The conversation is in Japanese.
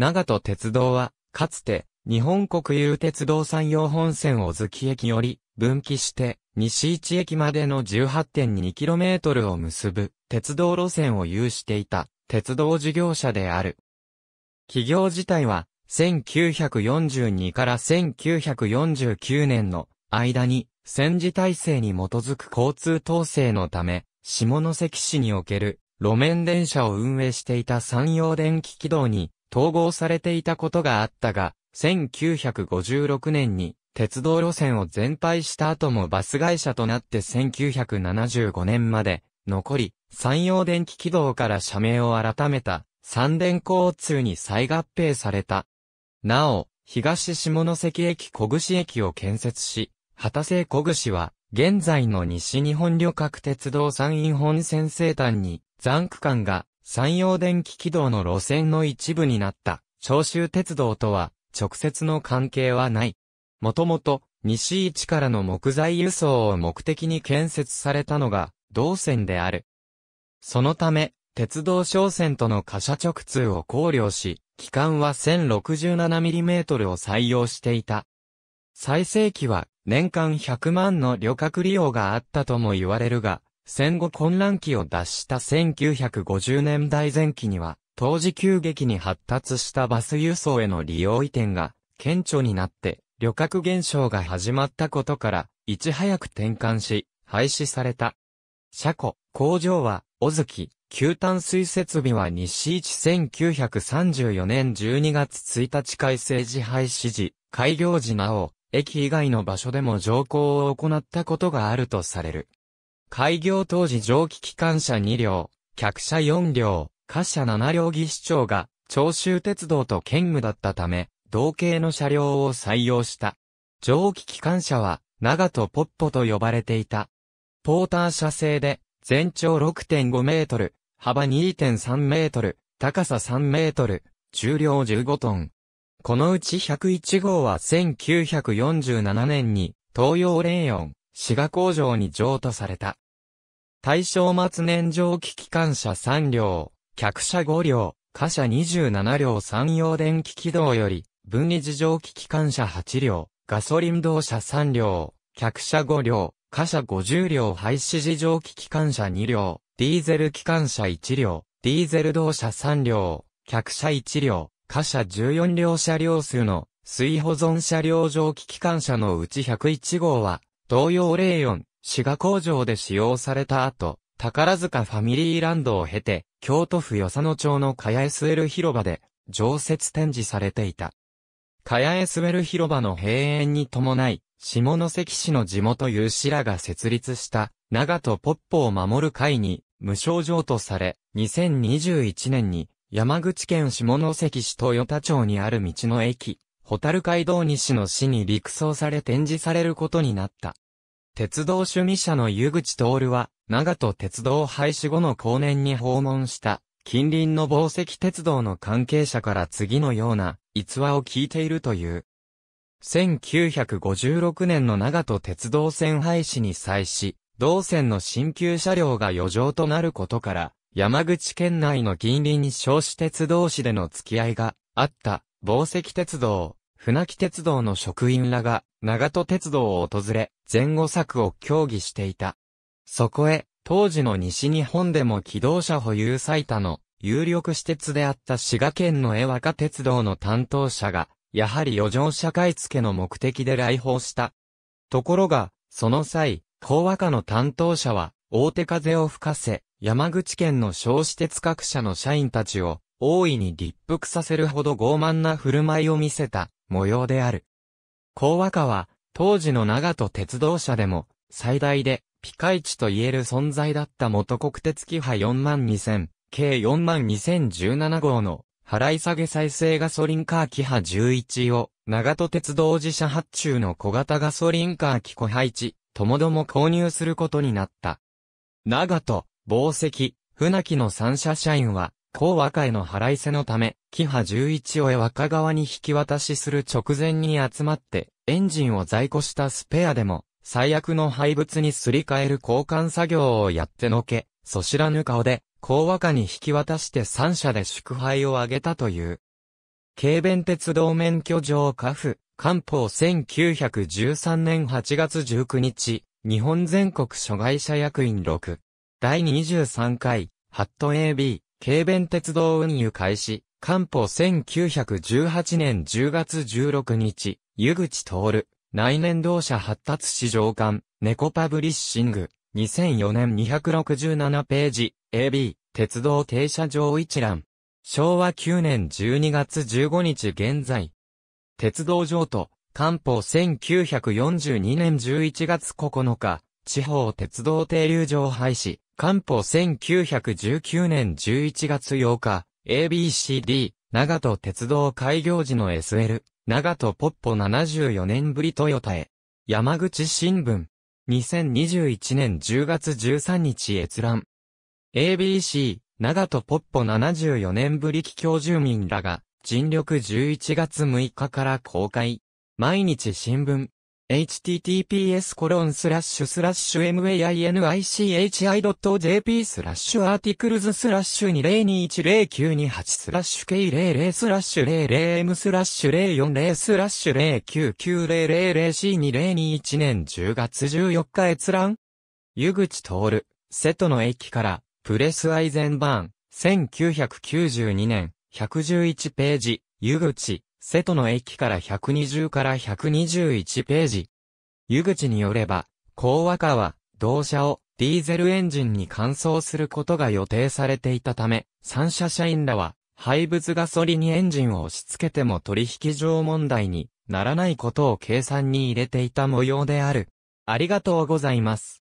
長戸鉄道は、かつて、日本国有鉄道山陽本線を月駅より分岐して、西市駅までの 18.2km を結ぶ鉄道路線を有していた鉄道事業者である。企業自体は、1942から1949年の間に戦時体制に基づく交通統制のため、下関市における路面電車を運営していた山陽電気軌道に統合されていたことがあったが、1956年に鉄道路線を全廃した後もバス会社となって1975年まで、残り、山陽電気軌道から社名を改めた、三電交通に再合併された。なお、東下関駅小串駅を建設し、畑瀬小串は、現在の西日本旅客鉄道山陰本線生誕に、残区間が山陽電気軌道の路線の一部になった長州鉄道とは直接の関係はない。もともと西市からの木材輸送を目的に建設されたのが同線である。そのため、鉄道商船との貨車直通を考慮し、機関は 1067mm を採用していた。最盛期は年間100万の旅客利用があったとも言われるが、戦後混乱期を脱した1950年代前期には、当時急激に発達したバス輸送への利用移転が顕著になって、旅客減少が始まったことから、いち早く転換し、廃止された。車庫、工場は、小月、旧淡水設備は西市1934年12月1日改正時廃止時、開業時なお、駅以外の場所でも乗降を行ったことがあるとされる。開業当時蒸気機関車2両、客車4両、貨車7両技師長が、長州鉄道と兼務だったため、同型の車両を採用した。蒸気機関車は、長とポッポと呼ばれていた。ポーター車製で、全長6.5メートル、幅2.3メートル、高さ3メートル、重量15トン。このうち101号は1947年に、東洋レーヨン、滋賀工場に譲渡された。大正末年蒸気機関車3両、客車5両、貨車27両山陽電気軌道より、分離時蒸気機関車8両、ガソリン動車3両、客車5両、貨車50両廃止時蒸気機関車2両、ディーゼル機関車1両、ディーゼル動車3両、客車1両、貨車14両車両数の水保存車両蒸気機関車のうち101号は同様霊園、滋賀工場で使用された後、宝塚ファミリーランドを経て、京都府与謝野町のかスエル広場で、常設展示されていた。かスエル広場の閉園に伴い、下関市の地元有志らが設立した、長とポッポを守る会に、無償譲渡され、2021年に、山口県下関市豊田町にある道の駅、ホタル街道西の市に陸送され展示されることになった。鉄道趣味者の湯口徹は、長門鉄道廃止後の後年に訪問した、近隣の宝石鉄道の関係者から次のような逸話を聞いているという。1956年の長門鉄道線廃止に際し、同線の新旧車両が余剰となることから、山口県内の近隣に少子鉄道市での付き合いがあった、宝石鉄道。船木鉄道の職員らが長戸鉄道を訪れ、前後策を協議していた。そこへ、当時の西日本でも機動車保有最多の有力私鉄であった滋賀県の江若鉄道の担当者が、やはり余剰社会付けの目的で来訪した。ところが、その際、高和歌の担当者は、大手風を吹かせ、山口県の小私鉄各社の社員たちを、大いに立腹させるほど傲慢な振る舞いを見せた。模様である。高和歌は、当時の長門鉄道社でも、最大で、ピカイチと言える存在だった元国鉄機派42000、計42017号の、払い下げ再生ガソリンカー機派11を、長門鉄道自社発注の小型ガソリンカー機庫配置、ともども購入することになった。長門、宝石、船木の三社社員は、高和解の払いせのため、キハ11を江若川に引き渡しする直前に集まって、エンジンを在庫したスペアでも、最悪の廃物にすり替える交換作業をやってのけ、そ知らぬ顔で、高和歌に引き渡して三社で祝杯をあげたという。軽便鉄道免許上下府、官報1913年8月19日、日本全国諸外者役員6。第23回、ハット AB。軽便鉄道運輸開始、官報1918年10月16日、湯口徹、内燃動車発達史上館、猫パブリッシング、2004年267ページ、AB、鉄道停車場一覧。昭和9年12月15日現在。鉄道上都、官報1942年11月9日、地方鉄道停留場廃止、官報1919年11月8日、ABCD、長門鉄道開業時の SL、長門ポッポ74年ぶりトヨタへ。山口新聞。2021年10月13日閲覧。ABC、長門ポッポ74年ぶり帰郷住民らが、尽力11月6日から公開。毎日新聞。https コロンスラッシュスラッシュ mainichi.jp スラッシュアーティクルズスラッシュ2021098スラッシュ K00 スラッシュ 00M スラッシュ040スラッシュ 099000C2021 年10月14日閲覧湯口徹、瀬戸の駅から、プレスアイゼンバーン、1992年、111ページ、湯口。瀬戸の駅から120から121ページ。湯口によれば、高和歌は、同社をディーゼルエンジンに換装することが予定されていたため、三社社員らは、廃物ガソリンエンジンを押し付けても取引上問題にならないことを計算に入れていた模様である。ありがとうございます。